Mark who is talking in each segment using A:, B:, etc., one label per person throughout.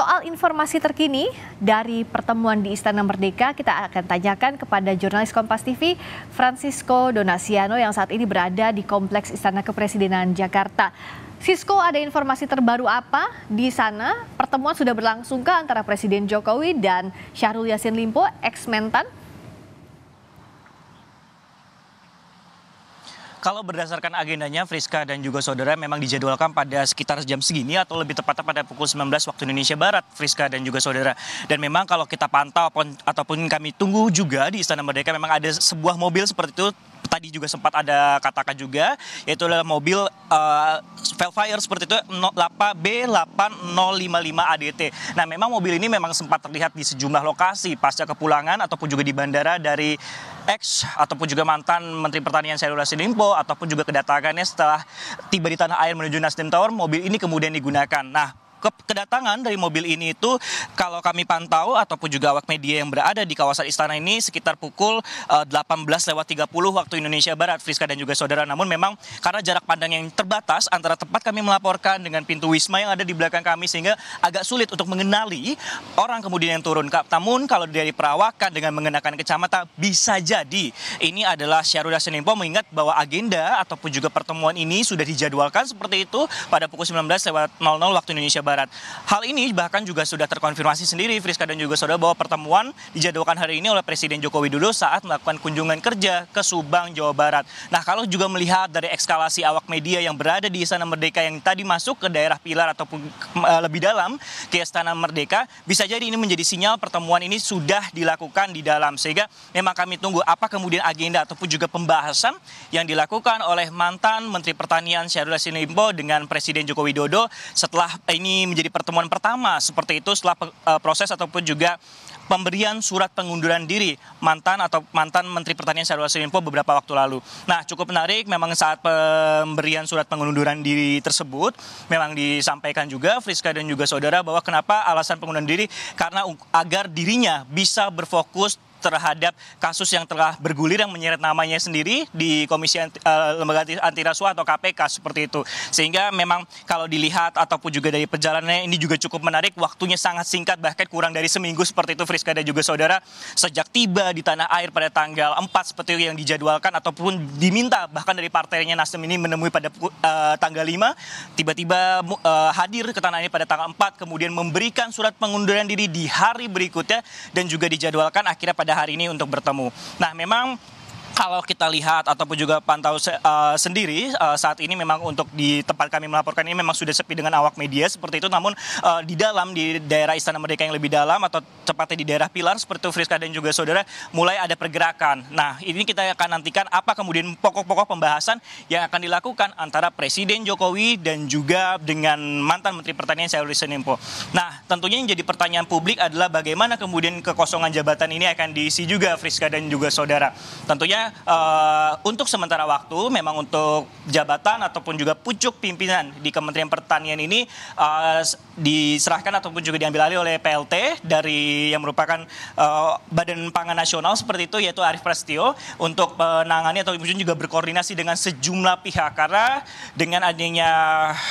A: Soal informasi terkini dari pertemuan di Istana Merdeka, kita akan tanyakan kepada jurnalis Kompas TV, Francisco Donasiano yang saat ini berada di Kompleks Istana Kepresidenan Jakarta. Sisko, ada informasi terbaru apa di sana? Pertemuan sudah berlangsung ke antara Presiden Jokowi dan Syahrul Yassin Limpo, ex-mentan?
B: kalau berdasarkan agendanya Friska dan juga saudara memang dijadwalkan pada sekitar jam segini atau lebih tepatnya pada pukul 19 waktu Indonesia Barat Friska dan juga saudara. Dan memang kalau kita pantau ataupun kami tunggu juga di Istana Merdeka memang ada sebuah mobil seperti itu tadi juga sempat ada katakan juga yaitu adalah mobil uh, Velfire seperti itu B8055 ADT. Nah memang mobil ini memang sempat terlihat di sejumlah lokasi pasca kepulangan ataupun juga di bandara dari ex ataupun juga mantan Menteri Pertanian Syahrul Yassin Limpo ataupun juga kedatangannya setelah tiba di tanah air menuju Nasdem Tower mobil ini kemudian digunakan. Nah kedatangan dari mobil ini itu kalau kami pantau ataupun juga awak media yang berada di kawasan istana ini sekitar pukul 18.30 eh, waktu Indonesia Barat Friska dan juga saudara namun memang karena jarak pandang yang terbatas antara tempat kami melaporkan dengan pintu Wisma yang ada di belakang kami sehingga agak sulit untuk mengenali orang kemudian yang turun namun kalau dari perawakan dengan mengenakan kecamata bisa jadi ini adalah Syaruda Senimpo mengingat bahwa agenda ataupun juga pertemuan ini sudah dijadwalkan seperti itu pada pukul 19 waktu Indonesia Barat Barat. Hal ini bahkan juga sudah terkonfirmasi sendiri Friska dan juga Saudara bahwa pertemuan dijadwalkan hari ini oleh Presiden Joko Widodo saat melakukan kunjungan kerja ke Subang, Jawa Barat. Nah, kalau juga melihat dari ekskalasi awak media yang berada di Istana Merdeka yang tadi masuk ke daerah pilar ataupun eh, lebih dalam ke Istana Merdeka, bisa jadi ini menjadi sinyal pertemuan ini sudah dilakukan di dalam sehingga memang kami tunggu apa kemudian agenda ataupun juga pembahasan yang dilakukan oleh mantan Menteri Pertanian Syahrul Yassin Limpo dengan Presiden Joko Widodo setelah ini menjadi pertemuan pertama seperti itu setelah eh, proses ataupun juga pemberian surat pengunduran diri mantan atau mantan Menteri Pertanian Syahrul Yassin Limpo beberapa waktu lalu. Nah, cukup menarik memang saat pemberian surat pengunduran diri tersebut memang disampaikan juga Friska dan juga saudara bahwa kenapa alasan pengunduran diri karena agar dirinya bisa berfokus terhadap kasus yang telah bergulir yang menyeret namanya sendiri di Komisi Anti, uh, Lembaga Anti Rasuah atau KPK seperti itu. Sehingga memang kalau dilihat ataupun juga dari perjalanannya ini juga cukup menarik, waktunya sangat singkat bahkan kurang dari seminggu seperti itu Friska dan juga saudara sejak tiba di tanah air pada tanggal 4 seperti yang dijadwalkan ataupun diminta bahkan dari partainya Nasdem ini menemui pada uh, tanggal 5 tiba-tiba uh, hadir ke tanah ini pada tanggal 4 kemudian memberikan surat pengunduran diri di hari berikutnya dan juga dijadwalkan akhirnya pada pada hari ini untuk bertemu. Nah, memang kalau kita lihat ataupun juga pantau uh, sendiri uh, saat ini memang untuk di tempat kami melaporkan ini memang sudah sepi dengan awak media seperti itu namun uh, di dalam di daerah Istana Merdeka yang lebih dalam atau tepatnya di daerah Pilar seperti itu Friska dan juga saudara mulai ada pergerakan. Nah, ini kita akan nantikan apa kemudian pokok-pokok pembahasan yang akan dilakukan antara Presiden Jokowi dan juga dengan mantan Menteri Pertanian Syahrul Yassin Senimpo. Nah, tentunya yang jadi pertanyaan publik adalah bagaimana kemudian kekosongan jabatan ini akan diisi juga Friska dan juga saudara. Tentunya uh, untuk sementara waktu memang untuk jabatan ataupun juga pucuk pimpinan di Kementerian Pertanian ini uh, diserahkan ataupun juga diambil alih oleh PLT dari yang merupakan uh, Badan Pangan Nasional seperti itu yaitu Arif Prasetyo untuk menangani ataupun juga berkoordinasi dengan sejumlah pihak karena dengan adanya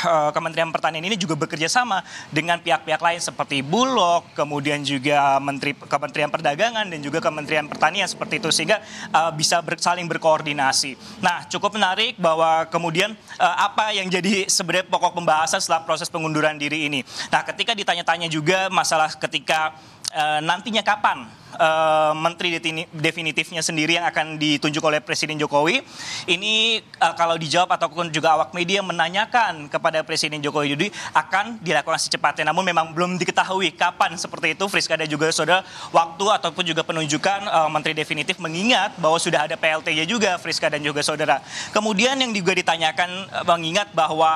B: uh, Kementerian Pertanian ini juga bekerja sama dengan pihak-pihak lain seperti Bulog, kemudian juga Menteri Kementerian Perdagangan dan juga Kementerian Pertanian seperti itu sehingga uh, bisa ber, saling berkoordinasi. Nah, cukup menarik bahwa kemudian uh, apa yang jadi sebenarnya pokok pembahasan setelah proses pengunduran diri ini. Nah, ketika ditanya-tanya juga masalah ketika Eh, nantinya kapan uh, menteri definitifnya sendiri yang akan ditunjuk oleh Presiden Jokowi. Ini uh, kalau dijawab ataupun juga awak media menanyakan kepada Presiden Jokowi jadi akan dilakukan secepatnya. Namun memang belum diketahui kapan seperti itu. Friska dan juga saudara waktu ataupun juga penunjukan uh, menteri definitif mengingat bahwa sudah ada PLT-nya juga Friska dan juga saudara. Kemudian yang juga ditanyakan uh, mengingat bahwa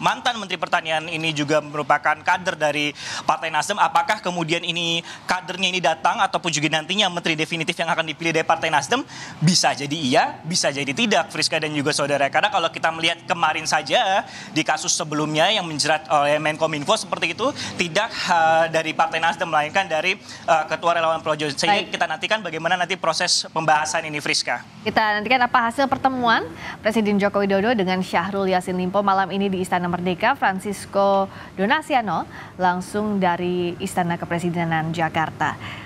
B: mantan Menteri Pertanian ini juga merupakan kader dari Partai Nasdem. Apakah kemudian ini kadernya ini datang ataupun juga nantinya menteri definitif yang akan dipilih dari Partai Nasdem bisa jadi iya, bisa jadi tidak Friska dan juga saudara. Karena kalau kita melihat kemarin saja di kasus sebelumnya yang menjerat oleh Info seperti itu tidak uh, dari Partai Nasdem melainkan dari uh, Ketua Relawan Projo. Sehingga Baik. kita nantikan bagaimana nanti proses pembahasan ini Friska.
A: Kita nantikan apa hasil pertemuan Presiden Joko Widodo dengan Syahrul Yasin Limpo malam ini di Istana Merdeka Francisco Donasiano langsung dari Istana Kepresidenan Jakarta.